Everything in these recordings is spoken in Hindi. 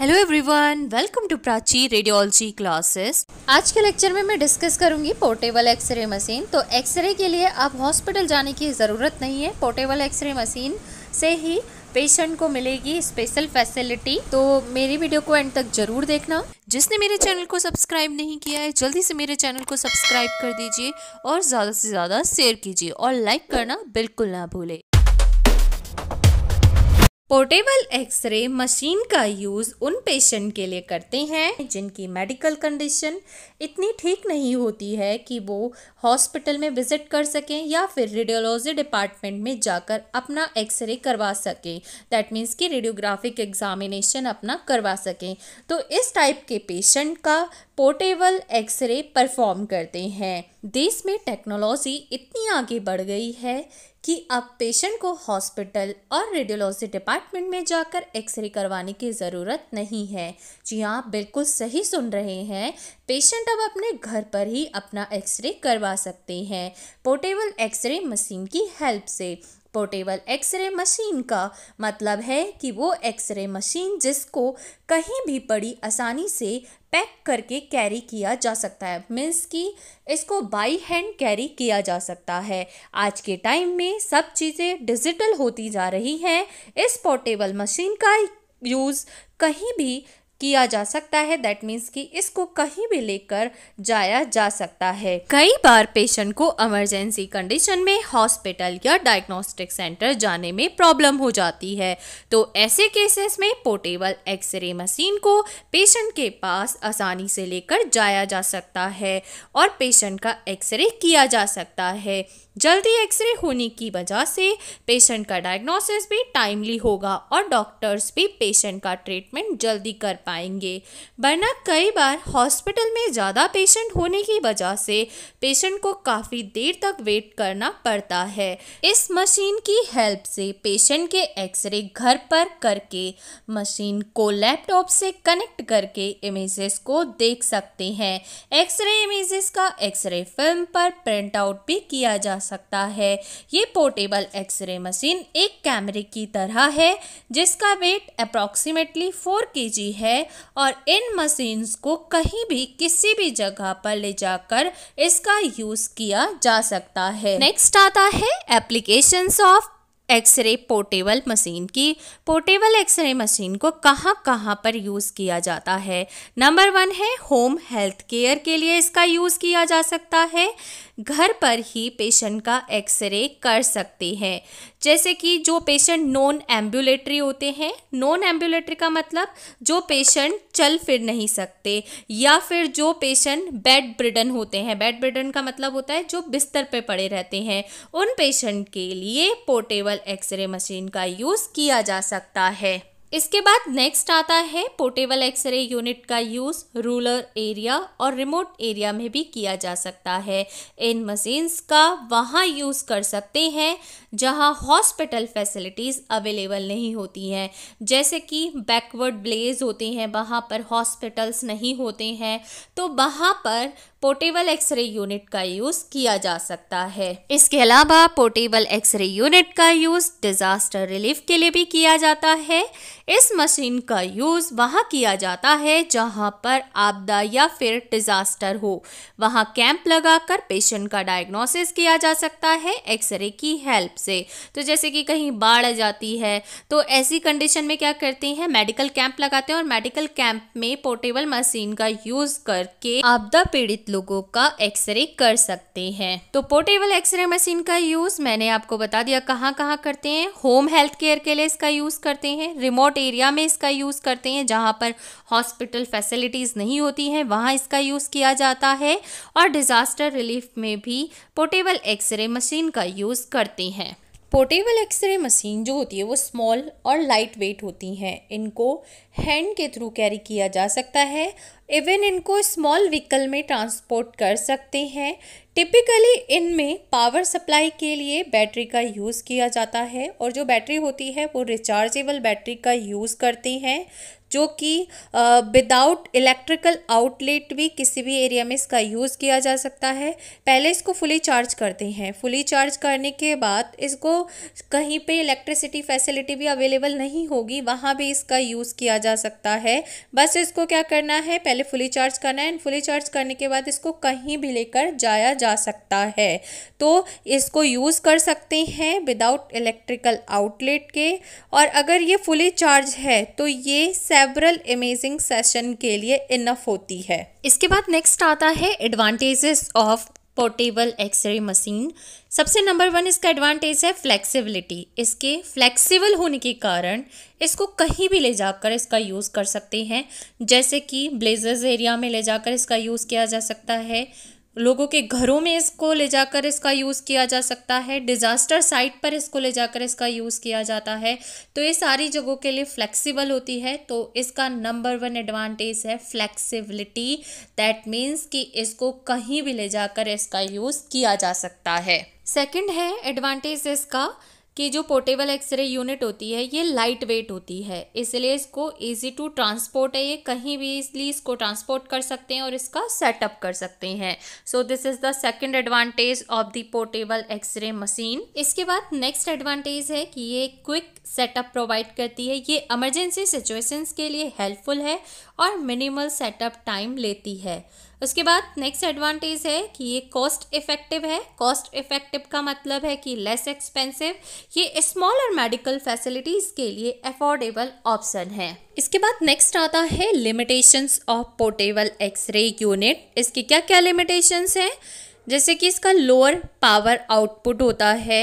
hello everyone welcome to Prachi radiology classes आज के लेक्चर में मैं डिस्कस करूंगी पोर्टेबल एक्सरे मशीन तो एक्सरे के लिए आप हॉस्पिटल जाने की ज़रूरत नहीं है पोर्टेबल एक्सरे मशीन से ही पेशेंट को मिलेगी स्पेशल फैसिलिटी तो मेरी वीडियो को एंड तक जरूर देखना जिसने मेरे चैनल को सब्सक्राइब नहीं किया है जल्दी से मेरे चैनल को सब्सक्राइब कर दीजिए और ज़्यादा से ज़्यादा शेयर कीजिए और लाइक करना बिल्कुल ना भूलें पोर्टेबल एक्सरे मशीन का यूज़ उन पेशेंट के लिए करते हैं जिनकी मेडिकल कंडीशन इतनी ठीक नहीं होती है कि वो हॉस्पिटल में विज़िट कर सकें या फिर रेडियोलॉजी डिपार्टमेंट में जाकर अपना एक्सरे करवा सकें दैट मीन्स कि रेडियोग्राफिक एग्जामिनेशन अपना करवा सकें तो इस टाइप के पेशेंट का पोर्टेबल एक्सरे परफॉर्म करते हैं देश में टेक्नोलॉजी इतनी आगे बढ़ गई है कि अब पेशेंट को हॉस्पिटल और रेडियोलॉजी डिपार्टमेंट में जाकर एक्सरे करवाने की ज़रूरत नहीं है जी हाँ आप बिल्कुल सही सुन रहे हैं पेशेंट अब अपने घर पर ही अपना एक्सरे करवा सकते हैं पोर्टेबल एक्सरे मशीन की हेल्प से पोर्टेबल एक्सरे मशीन का मतलब है कि वो एक्सरे मशीन जिसको कहीं भी पड़ी आसानी से पैक करके कैरी किया जा सकता है मीन्स कि इसको बाई हैंड कैरी किया जा सकता है आज के टाइम में सब चीज़ें डिजिटल होती जा रही हैं इस पोर्टेबल मशीन का यूज़ कहीं भी किया जा सकता है दैट मीन्स कि इसको कहीं भी लेकर जाया जा सकता है कई बार पेशेंट को इमरजेंसी कंडीशन में हॉस्पिटल या डायग्नोस्टिक सेंटर जाने में प्रॉब्लम हो जाती है तो ऐसे केसेस में पोर्टेबल एक्सरे मशीन को पेशेंट के पास आसानी से लेकर जाया जा सकता है और पेशेंट का एक्सरे किया जा सकता है जल्दी एक्सरे होने की वजह से पेशेंट का डायग्नोसिस भी टाइमली होगा और डॉक्टर्स भी पेशेंट का ट्रीटमेंट जल्दी कर पाएंगे वरना कई बार हॉस्पिटल में ज़्यादा पेशेंट होने की वजह से पेशेंट को काफ़ी देर तक वेट करना पड़ता है इस मशीन की हेल्प से पेशेंट के एक्सरे घर पर करके मशीन को लैपटॉप से कनेक्ट करके इमेजेस को देख सकते हैं एक्सरे इमेजेस का एक्सरे फिल्म पर प्रिंट आउट भी किया जा सकता है ये पोर्टेबल एक्सरे मशीन एक कैमरे की तरह है जिसका वेट अप्रॉक्सीमेटली फोर के है और इन मशीन्स को कहीं भी किसी भी जगह पर ले जाकर इसका यूज़ किया जा सकता है नेक्स्ट आता है applications of x ray portable machine की पोर्टेबल एक्सरे मशीन को कहाँ कहाँ पर यूज़ किया जाता है नंबर वन है होम हेल्थ केयर के लिए इसका यूज़ किया जा सकता है घर पर ही पेशेंट का एक्सरे कर सकते हैं जैसे कि जो पेशेंट नॉन एम्बुलेटरी होते हैं नॉन एम्बुलेटरी का मतलब जो पेशेंट चल फिर नहीं सकते या फिर जो पेशेंट बेड ब्रिडन होते हैं बेड ब्रिडन का मतलब होता है जो बिस्तर पर पड़े रहते हैं उन पेशेंट के लिए पोर्टेबल एक्सरे मशीन का यूज़ किया जा सकता है इसके बाद नेक्स्ट आता है पोर्टेबल एक्सरे यूनिट का यूज़ रूलर एरिया और रिमोट एरिया में भी किया जा सकता है इन मशीन्स का वहाँ यूज़ कर सकते हैं जहाँ हॉस्पिटल फैसिलिटीज़ अवेलेबल नहीं होती हैं जैसे कि बैकवर्ड ब्लेज होते हैं वहाँ पर हॉस्पिटल्स नहीं होते हैं तो वहाँ पर पोर्टेबल एक्सरे यूनिट का यूज़ किया जा सकता है इसके अलावा पोर्टेबल एक्सरे यूनिट का यूज़ डिज़ास्टर रिलीफ के लिए भी किया जाता है इस मशीन का यूज़ वहाँ किया जाता है जहाँ पर आपदा या फिर डिज़ास्टर हो वहाँ कैंप लगाकर पेशेंट का डायग्नोसिस किया जा सकता है एक्सरे की हेल्प से तो जैसे कि कहीं बाढ़ आ जाती है तो ऐसी कंडीशन में क्या करते हैं मेडिकल कैंप लगाते हैं और मेडिकल कैंप में पोर्टेबल मशीन का यूज़ करके आपदा पीड़ित लोगों का एक्सरे कर सकते हैं तो पोर्टेबल एक्सरे मशीन का यूज़ मैंने आपको बता दिया कहाँ कहाँ करते हैं होम हेल्थ केयर के लिए इसका यूज़ करते हैं रिमोट रिमोट एरिया में इसका यूज़ करते हैं जहाँ पर हॉस्पिटल फैसिलिटीज़ नहीं होती हैं वहाँ इसका यूज़ किया जाता है और डिज़ास्टर रिलीफ में भी पोर्टेबल एक्सरे मशीन का यूज़ करते हैं पोर्टेबल एक्सरे मशीन जो होती है वो स्मॉल और लाइट वेट होती हैं इनको हैंड के थ्रू कैरी किया जा सकता है इवन इनको स्मॉल व्हीकल में ट्रांसपोर्ट कर सकते हैं टिपिकली इनमें पावर सप्लाई के लिए बैटरी का यूज़ किया जाता है और जो बैटरी होती है वो रिचार्जेबल बैटरी का यूज़ करते हैं जो कि विदाउट इलेक्ट्रिकल आउटलेट भी किसी भी एरिया में इसका यूज़ किया जा सकता है पहले इसको फुली चार्ज करते हैं फुली चार्ज करने के बाद इसको कहीं पे इलेक्ट्रिसिटी फैसिलिटी भी अवेलेबल नहीं होगी वहाँ भी इसका यूज़ किया जा सकता है बस इसको क्या करना है पहले पहले फुली चार्ज करना है एंड फुली चार्ज करने के बाद इसको कहीं भी लेकर जाया जा सकता है तो इसको यूज़ कर सकते हैं विदाउट इलेक्ट्रिकल आउटलेट के और अगर ये फुली चार्ज है तो ये सेवरल इमेजिंग सेशन के लिए इनफ होती है इसके बाद नेक्स्ट आता है advantages of portable x ray machine सबसे नंबर वन इसका एडवांटेज है फ्लेक्सिबिलिटी इसके फ्लेक्सिबल होने के कारण इसको कहीं भी ले जाकर इसका यूज़ कर सकते हैं जैसे कि ब्लेजर्स एरिया में ले जाकर इसका यूज़ किया जा सकता है लोगों के घरों में इसको ले जाकर इसका यूज़ किया जा सकता है डिज़ास्टर साइट पर इसको ले जाकर इसका यूज़ किया जाता है तो ये सारी जगहों के लिए फ्लेक्सिबल होती है तो इसका नंबर वन एडवांटेज है फ्लेक्सिबिलिटी दैट मीन्स कि इसको कहीं भी ले जाकर इसका यूज़ किया जा सकता है सेकंड है एडवांटेज इसका कि जो पोर्टेबल एक्सरे यूनिट होती है ये लाइट वेट होती है इसलिए इसको इजी टू ट्रांसपोर्ट है ये कहीं भी इसलिए इसको ट्रांसपोर्ट कर सकते हैं और इसका सेटअप कर सकते हैं so this is the second advantage of the portable x ray machine इसके बाद नेक्स्ट एडवांटेज है कि ये क्विक सेटअप प्रोवाइड करती है ये इमरजेंसी सिचुएशंस के लिए हेल्पफुल है और मिनिमल सेटअप टाइम लेती है उसके बाद नेक्स्ट एडवांटेज है कि ये कॉस्ट इफ़ेक्टिव है कॉस्ट इफ़ेक्टिव का मतलब है कि लेस एक्सपेंसिव ये स्मॉलर मेडिकल फैसिलिटीज़ के लिए अफोर्डेबल ऑप्शन है इसके बाद नेक्स्ट आता है limitations of portable x ray unit इसके क्या क्या लिमिटेशंस हैं जैसे कि इसका लोअर पावर आउटपुट होता है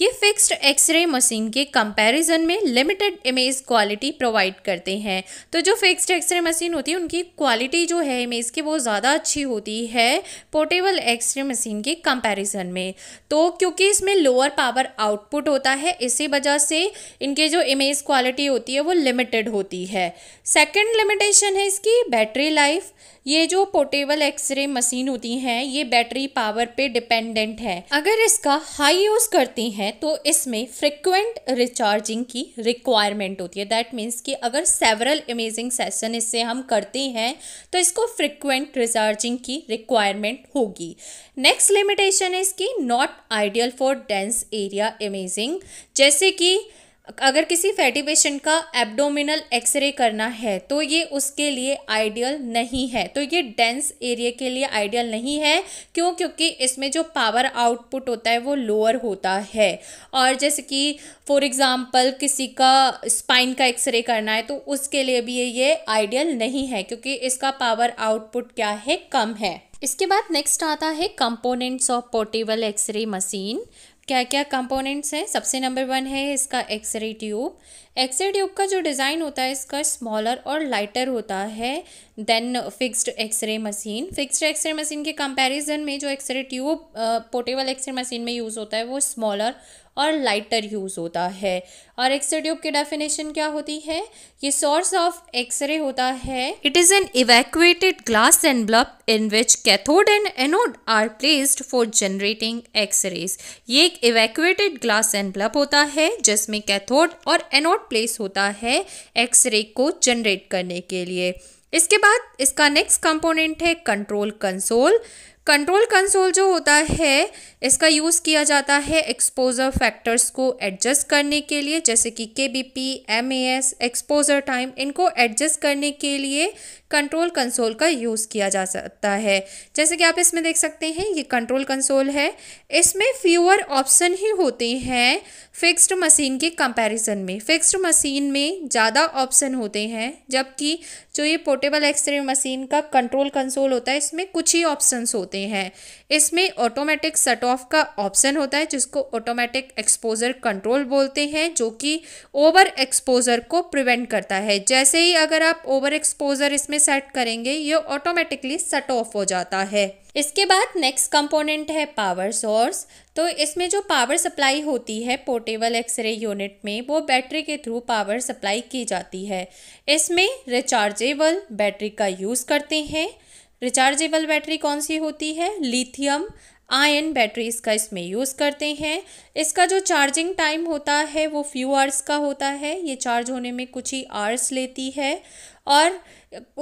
ये फिक्स्ड एक्सरे मशीन के कंपैरिजन में लिमिटेड इमेज क्वालिटी प्रोवाइड करते हैं तो जो फिक्स्ड एक्सरे मशीन होती है उनकी क्वालिटी जो है इमेज की वो ज़्यादा अच्छी होती है पोर्टेबल एक्सरे मशीन के कंपैरिजन में तो क्योंकि इसमें लोअर पावर आउटपुट होता है इसी वजह से इनके जो इमेज क्वालिटी होती है वो लिमिटेड होती है सेकेंड लिमिटेशन है इसकी बैटरी लाइफ ये जो पोर्टेबल एक्सरे मशीन होती हैं ये बैटरी पावर पे डिपेंडेंट है अगर इसका हाई यूज़ करती हैं तो इसमें फ्रिक्वेंट रिचार्जिंग की रिक्वायरमेंट होती है दैट मीन्स कि अगर सेवरल इमेजिंग सेशन इससे हम करते हैं तो इसको फ्रिक्वेंट रिचार्जिंग की रिक्वायरमेंट होगी नेक्स्ट लिमिटेशन है इसकी not ideal for dense area imaging जैसे कि अगर किसी फैटी पेशेंट का एब्डोमिनल एक्सरे करना है तो ये उसके लिए आइडियल नहीं है तो ये डेंस एरिया के लिए आइडियल नहीं है क्यों क्योंकि इसमें जो पावर आउटपुट होता है वो लोअर होता है और जैसे कि फॉर एग्ज़ाम्पल किसी का स्पाइन का एक्सरे करना है तो उसके लिए भी ये आइडियल नहीं है क्योंकि इसका पावर आउटपुट क्या है कम है इसके बाद नेक्स्ट आता है components of portable x ray machine क्या क्या कंपोनेंट्स हैं सबसे नंबर वन है इसका एक्सरे ट्यूब एक्सरे ट्यूब का जो डिज़ाइन होता है इसका स्मॉलर और लाइटर होता है then fixed x ray machine fixed x ray machine के कंपैरिजन में जो x ray tube portable x ray machine में यूज़ होता है वो स्मॉलर और लाइटर यूज़ होता है और एक्सरे ट्यूब की डेफिनेशन क्या होती है ये सोर्स ऑफ एक्सरे होता है it is an evacuated glass bulb in which cathode and anode are placed for generating x rays ये एक इवैक्यूएटेड ग्लास ब्लब होता है जिसमें कैथोड और एनोड प्लेस होता है एक्सरे को जनरेट करने के लिए इसके बाद इसका नेक्स्ट कंपोनेंट है कंट्रोल कंसोल कंट्रोल कंसोल जो होता है इसका यूज़ किया जाता है एक्सपोजर फैक्टर्स को एडजस्ट करने के लिए जैसे कि K V P M A S exposure time इनको एडजस्ट करने के लिए कंट्रोल कंसोल का यूज़ किया जा सकता है जैसे कि आप इसमें देख सकते हैं ये कंट्रोल कंसोल है इसमें फ्यूअर ऑप्शन ही होते हैं फिक्स्ड मशीन के कंपैरिजन में फिक्स्ड मशीन में ज़्यादा ऑप्शन होते हैं जबकि जो ये पोर्टेबल एक्सरे मशीन का कंट्रोल कंसोल होता है इसमें कुछ ही ऑप्शन होते हैं होते हैं इसमें ऑटोमेटिक सट ऑफ का ऑप्शन होता है जिसको ऑटोमेटिक एक्सपोजर कंट्रोल बोलते हैं जो कि ओवर एक्सपोजर को प्रिवेंट करता है जैसे ही अगर आप ओवर एक्सपोजर इसमें सेट करेंगे ये ऑटोमेटिकली सट ऑफ हो जाता है इसके बाद नेक्स्ट कंपोनेंट है पावर सोर्स तो इसमें जो पावर सप्लाई होती है पोर्टेबल एक्सरे यूनिट में वो बैटरी के थ्रू पावर सप्लाई की जाती है इसमें रिचार्जेबल बैटरी का यूज़ करते हैं रिचार्जेबल बैटरी कौन सी होती है लिथियम आयन बैटरी इसका इसमें यूज़ करते हैं इसका जो चार्जिंग टाइम होता है वो फ्यू आवर्स का होता है ये चार्ज होने में कुछ ही आवर्स लेती है और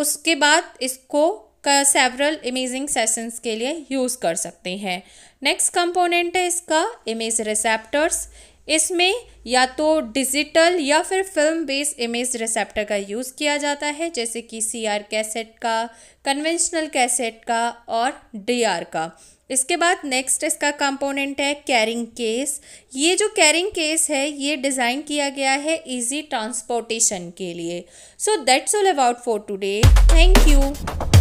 उसके बाद इसको सेवरल इमेजिंग सेशंस के लिए यूज़ कर सकते हैं नेक्स्ट कंपोनेंट है इसका इमेज रिसेप्टर्स इसमें या तो डिजिटल या फिर फिल्म बेस्ड इमेज रिसेप्टर का यूज़ किया जाता है जैसे कि सीआर कैसेट का कन्वेंशनल कैसेट का और डीआर का इसके बाद नेक्स्ट इसका कंपोनेंट है कैरिंग केस ये जो कैरिंग केस है ये डिज़ाइन किया गया है इजी ट्रांसपोर्टेशन के लिए so that's all about for today thank you